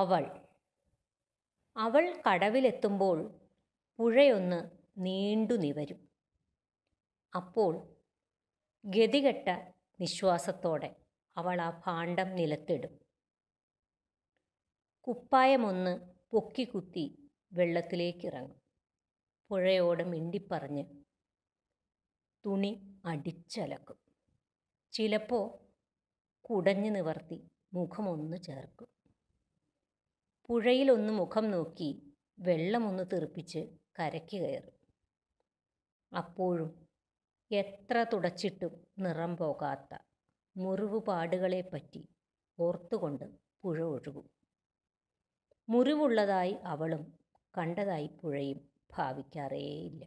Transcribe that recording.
അവൾ അവൾ കടവിലെത്തുമ്പോൾ പുഴയൊന്ന് നീണ്ടു നിവരും അപ്പോൾ ഗതികെട്ട നിശ്വാസത്തോടെ അവൾ ആ ഭാണ്ഡം നിലത്തിടും കുപ്പായമൊന്ന് പൊക്കിക്കുത്തി വെള്ളത്തിലേക്കിറങ്ങും പുഴയോട് മിണ്ടിപ്പറഞ്ഞ് തുണി അടിച്ചലക്കും ചിലപ്പോൾ കുടഞ്ഞു നിവർത്തി മുഖമൊന്ന് ചേർക്കും പുഴയിലൊന്ന് മുഖം നോക്കി വെള്ളമൊന്ന് തെറിപ്പിച്ച് കരയ്ക്ക് കയറി അപ്പോഴും എത്ര തുടച്ചിട്ടും നിറം പോകാത്ത മുറിവുപാടുകളെപ്പറ്റി ഓർത്തുകൊണ്ട് പുഴ ഒഴുകും മുറിവുള്ളതായി അവളും കണ്ടതായി പുഴയും ഭാവിക്കാറേയില്ല